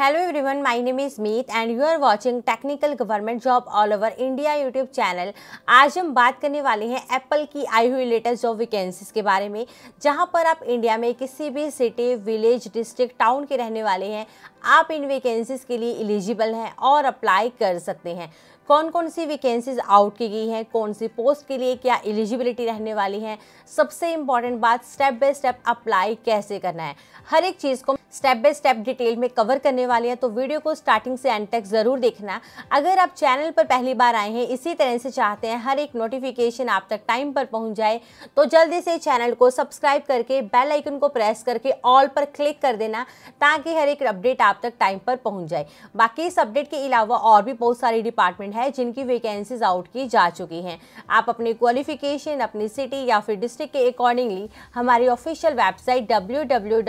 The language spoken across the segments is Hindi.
hello everyone my name is Meet and you are watching technical government job all over India YouTube channel आज हम बात करने वाले हैं एप्पल की आई हुई लेटेस्ट जॉब वैकेंसीज के बारे में जहां पर आप इंडिया में किसी भी सिटी विलेज डिस्ट्रिक्ट टाउन के रहने वाले हैं आप इन वैकेंसीज के लिए एलिजिबल हैं और अप्लाई कर सकते हैं कौन कौन सी वैकेंसीज आउट की गई हैं कौन सी पोस्ट के लिए क्या एलिजिबिलिटी रहने वाली है सबसे इम्पॉर्टेंट बात स्टेप बाय स्टेप अप्लाई कैसे करना है हर एक चीज़ को स्टेप बाय स्टेप डिटेल में कवर करने वाले हैं तो वीडियो को स्टार्टिंग से एंड तक ज़रूर देखना अगर आप चैनल पर पहली बार आए हैं इसी तरह से चाहते हैं हर एक नोटिफिकेशन आप तक टाइम पर पहुंच जाए तो जल्दी से चैनल को सब्सक्राइब करके बेल आइकन को प्रेस करके ऑल पर क्लिक कर देना ताकि हर एक अपडेट आप तक टाइम पर पहुँच जाए बाकी इस अपडेट के अलावा और भी बहुत सारी डिपार्टमेंट है जिनकी वैकेंसीज आउट की जा चुकी हैं आप अपनी क्वालिफिकेशन अपनी सिटी या फिर डिस्ट्रिक्ट के अकॉर्डिंगली हमारी ऑफिशियल वेबसाइट डब्ल्यू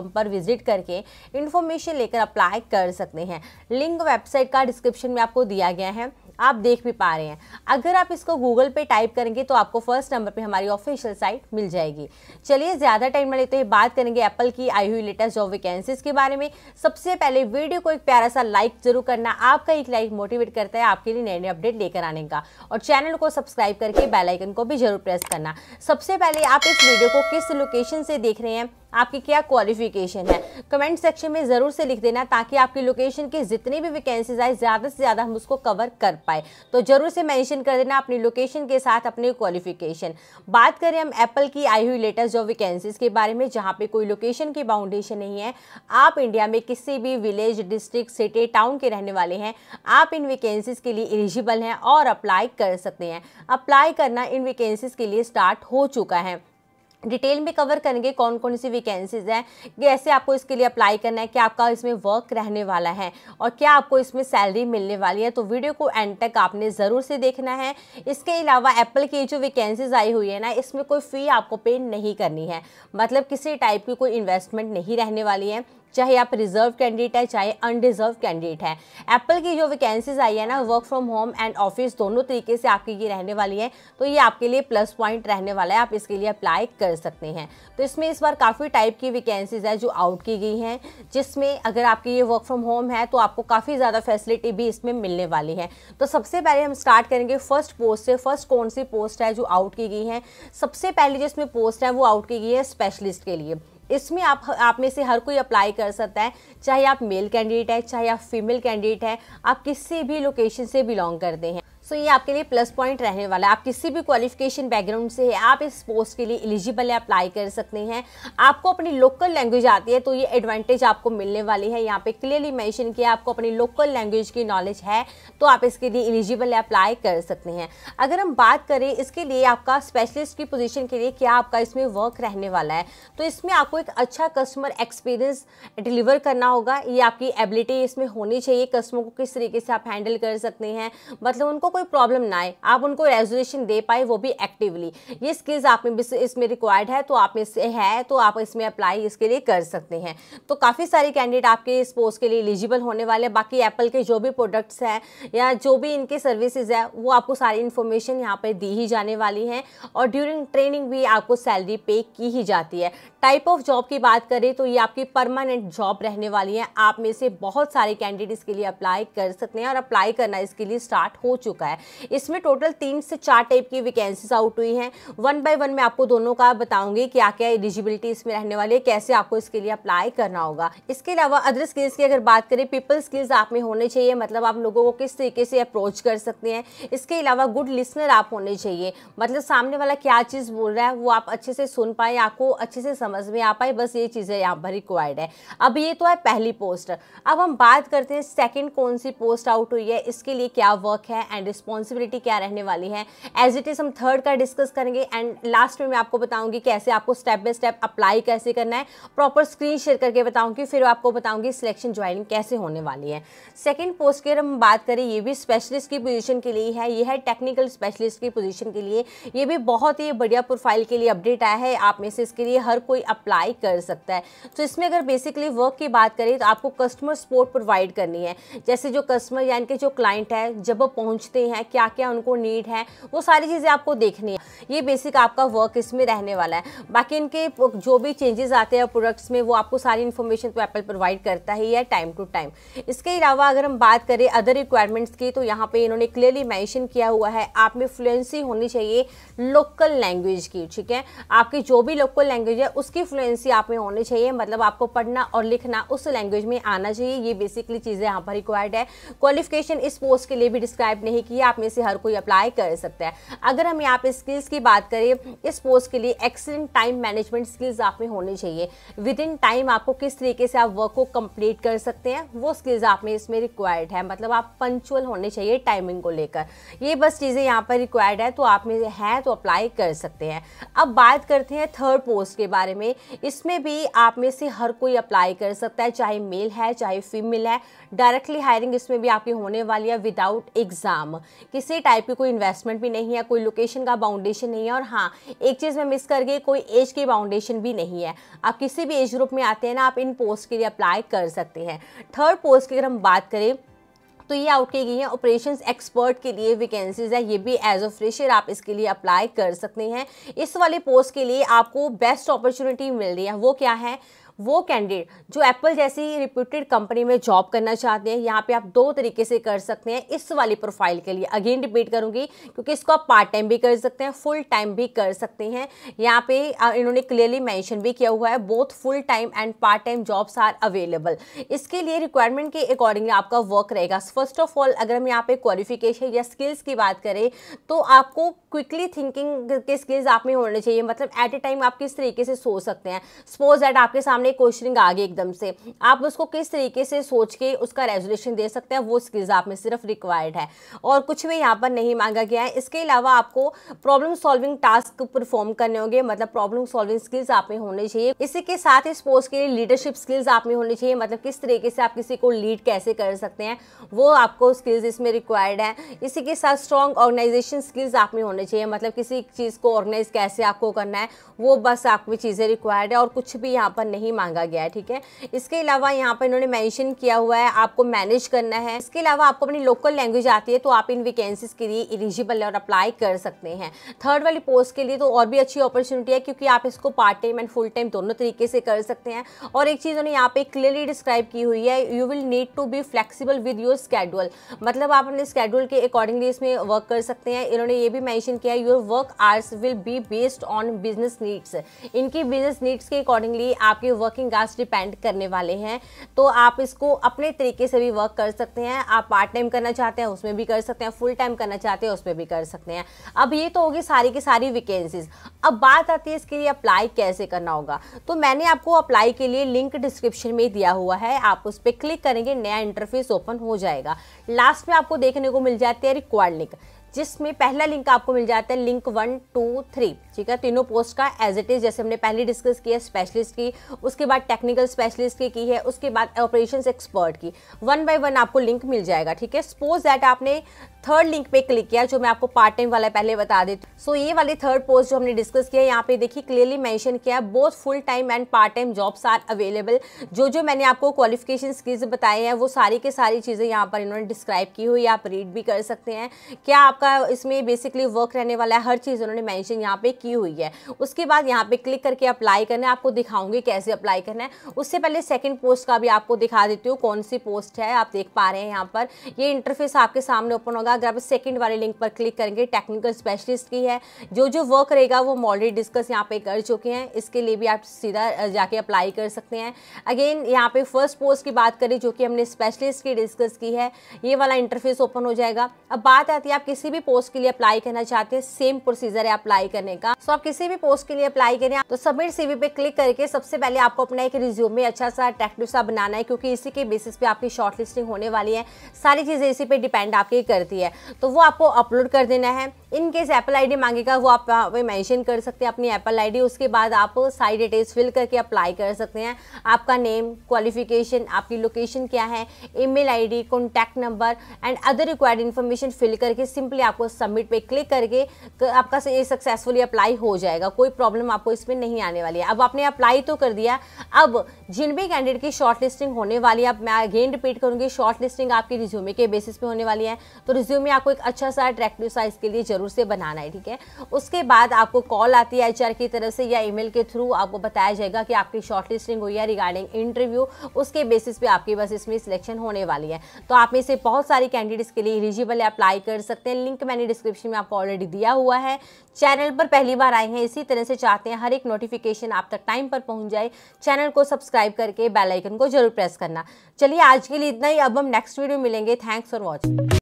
पर विजिट करके इन्फॉर्मेशन लेकर अप्लाई कर सकते हैं लिंक वेबसाइट का डिस्क्रिप्शन में आपको दिया गया है आप देख भी पा रहे हैं अगर आप इसको गूगल पे टाइप करेंगे तो आपको फर्स्ट नंबर पे हमारी ऑफिशियल साइट मिल जाएगी चलिए ज़्यादा टाइम मिले लेते हैं बात करेंगे एप्पल की आई हुई लेटेस्ट जॉब वैकेंसीज के बारे में सबसे पहले वीडियो को एक प्यारा सा लाइक जरूर करना आपका एक लाइक मोटिवेट करता है आपके लिए नए नए अपडेट लेकर आने का और चैनल को सब्सक्राइब करके बेलाइकन को भी जरूर प्रेस करना सबसे पहले आप इस वीडियो को किस लोकेशन से देख रहे हैं आपकी क्या क्वालिफिकेशन है कमेंट सेक्शन में ज़रूर से लिख देना ताकि आपकी लोकेशन के जितने भी वैकेंसीज आए ज़्यादा से ज़्यादा हम उसको कवर कर पाए तो ज़रूर से मैंशन कर देना अपनी लोकेशन के साथ अपने क्वालिफिकेशन बात करें हम एप्पल की आई हुई लेटेस्ट जॉब वैकेंसीज़ के बारे में जहाँ पर कोई लोकेशन की बाउंडेशन नहीं है आप इंडिया में किसी भी विलेज डिस्ट्रिक्ट सिटी टाउन के रहने वाले हैं आप इन वैकेंसीज़ के लिए एलिजिबल हैं और अप्लाई कर सकते हैं अप्लाई करना इन वैकेंसीज़ के लिए स्टार्ट हो चुका है डिटेल में कवर करेंगे कौन कौन सी वैकेंसीज़ हैं कैसे आपको इसके लिए अप्लाई करना है क्या आपका इसमें वर्क रहने वाला है और क्या आपको इसमें सैलरी मिलने वाली है तो वीडियो को एंड तक आपने ज़रूर से देखना है इसके अलावा एप्पल की जो वैकेंसीज आई हुई है ना इसमें कोई फ़ी आपको पे नहीं करनी है मतलब किसी टाइप की कोई इन्वेस्टमेंट नहीं रहने वाली है चाहे आप रिजर्व कैंडिडेट है चाहे अनडिजर्व कैंडिडेट है एप्पल की जो वैकेंसीज आई है ना work from home and office दोनों तरीके से आपकी ये रहने वाली है तो ये आपके लिए प्लस पॉइंट रहने वाला है आप इसके लिए अप्लाई कर सकते हैं तो इसमें इस बार काफ़ी टाइप की वैकेंसीज है जो आउट की गई हैं जिसमें अगर आपकी ये वर्क फ्रॉम होम है तो आपको काफ़ी ज़्यादा फैसिलिटी भी इसमें मिलने वाली है तो सबसे पहले हम स्टार्ट करेंगे फर्स्ट पोस्ट से फर्स्ट कौन सी पोस्ट है जो आउट की गई है सबसे पहले जिसमें पोस्ट है वो आउट की गई है स्पेशलिस्ट के लिए इसमें आप आप में से हर कोई अप्लाई कर सकता है चाहे आप मेल कैंडिडेट है चाहे आप फीमेल कैंडिडेट है आप किसी भी लोकेशन से बिलोंग करते हैं सो ये आपके लिए प्लस पॉइंट रहने वाला है आप किसी भी क्वालिफिकेशन बैकग्राउंड से है आप इस पोस्ट के लिए एलिजिबल है अप्लाई कर सकते हैं आपको अपनी लोकल लैंग्वेज आती है तो ये एडवांटेज आपको मिलने वाली है यहाँ पे क्लियरली मेंशन किया आपको अपनी लोकल लैंग्वेज की नॉलेज है तो आप इसके लिए एलिजिबल है अप्लाई कर सकते हैं अगर हम बात करें इसके लिए आपका स्पेशलिस्ट की पोजिशन के लिए क्या आपका इसमें वर्क रहने वाला है तो इसमें आपको एक अच्छा कस्टमर एक्सपीरियंस डिलीवर करना होगा ये आपकी एबिलिटी इसमें होनी चाहिए कस्टमर को किस तरीके से आप हैंडल कर सकते हैं मतलब उनको कोई प्रॉब्लम ना आए आप उनको रेजोल्यूशन दे पाए वो भी एक्टिवली ये स्किल्स आप में इसमें रिक्वायर्ड है तो आप में से है तो आप इसमें अप्लाई इसके लिए कर सकते हैं तो काफ़ी सारे कैंडिडेट आपके इस पोस्ट के लिए एलिजिबल होने वाले हैं बाकी एप्पल के जो भी प्रोडक्ट्स हैं या जो भी इनके सर्विसेज है वो आपको सारी इन्फॉर्मेशन यहाँ पर दी ही जाने वाली हैं और ड्यूरिंग ट्रेनिंग भी आपको सैलरी पे की ही जाती है टाइप ऑफ जॉब की बात करें तो ये आपकी परमानेंट जॉब रहने वाली है आप में से बहुत सारे कैंडिडेट इसके लिए अप्लाई कर सकते हैं और अप्लाई करना इसके लिए स्टार्ट हो चुका है इसमें टोटल तीन से चार टाइप की वैकेंसीज आउट हुई हैं वन बाय वन मैं आपको दोनों का बताऊंगी क्या क्या एलिजिबिलिटी इसमें रहने वाली है कैसे आपको इसके लिए अप्लाई करना होगा इसके अलावा अदर स्किल्स की अगर बात करें पीपल स्किल्स आप में होने चाहिए मतलब आप लोगों को किस तरीके से अप्रोच कर सकते हैं इसके अलावा गुड लिसनर आप होने चाहिए मतलब सामने वाला क्या चीज़ बोल रहा है वो आप अच्छे से सुन पाए आपको अच्छे से समझ समझ में आ पाई बस ये चीज़ें यहाँ पर रिक्वायर्ड है अब ये तो है पहली पोस्ट अब हम बात करते हैं सेकेंड कौन सी पोस्ट आउट हुई है इसके लिए क्या वर्क है एंड रिस्पॉन्सिबिलिटी क्या रहने वाली है एज इट इज़ हम थर्ड का डिस्कस करेंगे एंड लास्ट में मैं आपको बताऊँगी कैसे आपको स्टेप बाय स्टेप अप्लाई कैसे करना है प्रॉपर स्क्रीन शेयर करके बताऊँगी फिर आपको बताऊँगी सिलेक्शन ज्वाइनिंग कैसे होने वाली है सेकेंड पोस्ट की अगर हम बात करें ये भी स्पेशलिस्ट की पोजिशन के लिए है ये है टेक्निकल स्पेशलिस्ट की पोजिशन के लिए ये भी बहुत ही बढ़िया प्रोफाइल के लिए अपडेट आया है आप में से इसके लिए हर कोई अप्लाई कर सकता है तो इसमें अगर बेसिकली वर्क की बात करें तो आपको कस्टमर सपोर्ट प्रोवाइड करनी है जैसे जो कस्टमर यानी कि जो क्लाइंट है जब वो पहुँचते हैं क्या क्या उनको नीड है वो सारी चीज़ें आपको देखनी है ये बेसिक आपका वर्क इसमें रहने वाला है बाकी इनके जो भी चेंजेस आते हैं प्रोडक्ट्स में वो आपको सारी इन्फॉर्मेशन तो एप्पल प्रोवाइड करता ही है टाइम टू टाइम इसके अलावा अगर हम बात करें अदर रिक्वायरमेंट्स की तो यहाँ पे इन्होंने क्लियरली मैंशन किया हुआ है आप में फ्लुएंसी होनी चाहिए लोकल लैंग्वेज की ठीक है आपकी जो भी लोकल लैंग्वेज है उस उसकी फ्लुएंसी आप में होनी चाहिए मतलब आपको पढ़ना और लिखना उस लैंग्वेज में आना चाहिए ये बेसिकली चीज़ें यहाँ पर रिक्वायर्ड है क्वालिफिकेशन इस पोस्ट के लिए भी डिस्क्राइब नहीं किया आप में से हर कोई अप्लाई कर सकता है अगर हम यहाँ पे स्किल्स की बात करें इस पोस्ट के लिए एक्सलेंट टाइम मैनेजमेंट स्किल्स आप में होनी चाहिए विद इन टाइम आपको किस तरीके से आप वर्क को कंप्लीट कर सकते हैं वो स्किल्स आप में इसमें रिक्वायर्ड है मतलब आप पंचुअल होने चाहिए टाइमिंग को लेकर ये बस चीज़ें यहाँ पर रिक्वायर्ड है तो आप में हैं तो अप्लाई कर सकते हैं अब बात करते हैं थर्ड पोस्ट के बारे में में इसमें भी आप में से हर कोई अप्लाई कर सकता है चाहे मेल है चाहे फीमेल है डायरेक्टली हायरिंग इसमें भी आपकी होने वाली है विदाउट एग्ज़ाम किसी टाइप की कोई इन्वेस्टमेंट भी नहीं है कोई लोकेशन का बाउंडेशन नहीं है और हाँ एक चीज़ में मिस कर गई कोई एज की बाउंडेशन भी नहीं है आप किसी भी एज ग्रुप में आते हैं ना आप इन पोस्ट के लिए अप्लाई कर सकते हैं थर्ड पोस्ट की अगर हम बात करें तो ये आउट की गई है ऑपरेशन एक्सपर्ट के लिए वैकेंसीज है ये भी एज अ फ्रेशर आप इसके लिए अप्लाई कर सकते हैं इस वाले पोस्ट के लिए आपको बेस्ट अपॉर्चुनिटी मिल रही है वो क्या है वो कैंडिडेट जो एप्पल जैसी रिप्यूटेड कंपनी में जॉब करना चाहते हैं यहाँ पे आप दो तरीके से कर सकते हैं इस वाली प्रोफाइल के लिए अगेन रिपीट करूँगी क्योंकि इसको आप पार्ट टाइम भी कर सकते हैं फुल टाइम भी कर सकते हैं यहाँ पे इन्होंने क्लियरली मैंशन भी किया हुआ है both full time and part time jobs are available इसके लिए रिक्वायरमेंट के अकॉर्डिंगली आपका वर्क रहेगा फर्स्ट ऑफ ऑल अगर हम यहाँ पे क्वालिफिकेशन या स्किल्स की बात करें तो आपको क्विकली थिंकिंग के स्किल्स आप में होने चाहिए मतलब एट ए टाइम आप किस तरीके से सोच सकते हैं सपोज दैट आपके सामने सामने क्वेश्चनिंग आ गई एकदम से आप उसको किस तरीके से सोच के उसका रेजोल्यूशन दे सकते हैं वो स्किल्स आप में सिर्फ रिक्वायर्ड है और कुछ भी यहाँ पर नहीं मांगा गया है इसके अलावा आपको प्रॉब्लम सॉल्विंग टास्क परफॉर्म करने होंगे मतलब प्रॉब्लम सॉल्विंग स्किल्स आप में होने चाहिए इसी के साथ इस पोस्ट के लिए लीडरशिप स्किल्स आप में होनी चाहिए मतलब किस तरीके से आप किसी को लीड कैसे कर सकते हैं वो आपको स्किल्स इसमें रिक्वायर्ड है इसी के साथ स्ट्रॉन्ग ऑर्गेनाइजेशन स्किल्स आप में होने चाहिए मतलब किसी चीज़ को ऑर्गेनाइज कैसे आपको करना है वो बस आपकी चीज़ें रिक्वायर्ड है और कुछ भी यहाँ पर नहीं नहीं मांगा गया है ठीक है इसके अलावा यहाँ पर इन्होंने मैंशन किया हुआ है आपको मैनेज करना है इसके अलावा आपको अपनी लोकल लैंग्वेज आती है तो आप इन वैकेंसीज के लिए एलिजिबल और अप्लाई कर सकते हैं थर्ड वाली पोस्ट के लिए तो और भी अच्छी अपॉर्चुनिटी है क्योंकि आप इसको part time and full time दोनों तरीके से कर सकते हैं और एक चीज़ उन्होंने यहाँ पे क्लियरली डिस्क्राइब की हुई है you will need to be flexible with your schedule मतलब आप अपने स्केड्यूल के अकॉर्डिंगली इसमें वर्क कर सकते हैं इन्होंने ये भी मैंशन किया है your work hours will be based on business needs इनकी बिजनेस नीड्स के अकॉर्डिंगली आपके वर्किंग गार्स डिपेंड करने वाले हैं तो आप इसको अपने तरीके से भी वर्क कर सकते हैं आप पार्ट टाइम करना चाहते हैं उसमें भी कर सकते हैं फुल टाइम करना चाहते हैं उसमें भी कर सकते हैं अब ये तो होगी सारी की सारी वैकेंसीज अब बात आती है इसके लिए अप्लाई कैसे करना होगा तो मैंने आपको अप्लाई के लिए लिंक डिस्क्रिप्शन में दिया हुआ है आप उस पर क्लिक करेंगे नया इंटरफेस ओपन हो जाएगा लास्ट में आपको देखने को मिल जाती है रिक्वायर्ड लिंक जिसमें पहला लिंक आपको मिल जाता है लिंक वन टू थ्री ठीक है तीनों पोस्ट का एज इट इज़ जैसे हमने पहले डिस्कस किया स्पेशलिस्ट की उसके बाद टेक्निकल स्पेशलिस्ट की की है उसके बाद ऑपरेशन एक्सपर्ट की वन बाय वन आपको लिंक मिल जाएगा ठीक है सपोज दैट आपने थर्ड लिंक पे क्लिक किया जो मैं आपको पार्ट टाइम वाला पहले बता देती हूँ सो ये वाली थर्ड पोस्ट जो हमने डिस्कस किया यहाँ पे देखिए क्लियरली मेंशन किया both full time and part time jobs are available जो जो मैंने आपको क्वालिफिकेशन स्किल्स बताए हैं वो सारी के सारी चीज़ें यहाँ पर इन्होंने डिस्क्राइब की हुई आप रीड भी कर सकते हैं क्या आप आपका इसमें बेसिकली वर्क रहने वाला है हर चीज़ उन्होंने मैंशन यहाँ पे की हुई है उसके बाद यहाँ पे क्लिक करके अप्लाई करना है आपको दिखाऊंगी कैसे अप्लाई करना है उससे पहले सेकंड पोस्ट का भी आपको दिखा देती हूँ कौन सी पोस्ट है आप देख पा रहे हैं यहाँ पर ये इंटरफेस आपके सामने ओपन होगा अगर आप सेकेंड वाले लिंक पर क्लिक करेंगे टेक्निकल स्पेशलिस्ट की है जो जो वर्क रहेगा वो हम ऑलरेडी डिस्कस यहाँ पे कर चुके हैं इसके लिए भी आप सीधा जाके अप्लाई कर सकते हैं अगेन यहाँ पे फर्स्ट पोस्ट की बात करें जो कि हमने स्पेशलिस्ट की डिस्कस की है ये वाला इंटरफेस ओपन हो जाएगा अब बात आती है आप किसी किसी भी पोस्ट के लिए अप्लाई करना चाहते हैं सेम प्रोसीजर है अप्लाई करने का सो आप किसी भी पोस्ट के लिए अप्लाई करें तो सबमिट सीवी पे क्लिक करके सबसे पहले आपको अपना एक रिज्यूमे अच्छा सा अट्रैक्टिव सा बनाना है क्योंकि इसी के बेसिस पे आपकी शॉर्ट होने वाली है सारी चीज़ें इसी पे डिपेंड आपकी करती है तो वो आपको अपलोड कर देना है इन केस एप्पल आईडी मांगेगा वो आप वहाँ पे मेंशन कर सकते हैं अपनी एप्पल आईडी उसके बाद आप सारी डिटेल्स फिल करके अप्लाई कर सकते हैं आपका नेम क्वालिफिकेशन आपकी लोकेशन क्या है email ID contact number and other required information fill करके सिंपली आपको सबमिट पे क्लिक करके आपका ये सक्सेसफुली अप्लाई हो जाएगा कोई प्रॉब्लम आपको इसमें नहीं आने वाली है अब आपने अप्लाई तो कर दिया अब जिन भी कैंडिडेट की शॉर्ट लिस्टिंग होने वाली है अब मैं अगेन रिपीट करूँगी शॉर्ट लिस्टिंग आपकी रिज्यूमे के बेसिस पे होने वाली है तो रिज्यूमे आपको एक अच्छा सा अट्रैक्टिव साइज के लिए जरूर ज़रूर से बनाना है ठीक है उसके बाद आपको कॉल आती है एच की तरफ से या ईमेल के थ्रू आपको बताया जाएगा कि आपकी शॉर्टलिस्टिंग हुई है रिगार्डिंग इंटरव्यू उसके बेसिस पे आपकी बस इसमें सिलेक्शन होने वाली है तो आप में से बहुत सारी कैंडिडेट्स के लिए एलिजिबल है अप्लाई कर सकते हैं लिंक मैंने डिस्क्रिप्शन में आपको ऑलरेडी दिया हुआ है चैनल पर पहली बार आए हैं इसी तरह से चाहते हैं हर एक नोटिफिकेशन आप तक टाइम पर पहुंच जाए चैनल को सब्सक्राइब करके बेल आइकन को जरूर प्रेस करना चलिए आज के लिए इतना ही अब हम नेक्स्ट वीडियो मिलेंगे थैंक्स फॉर वॉचिंग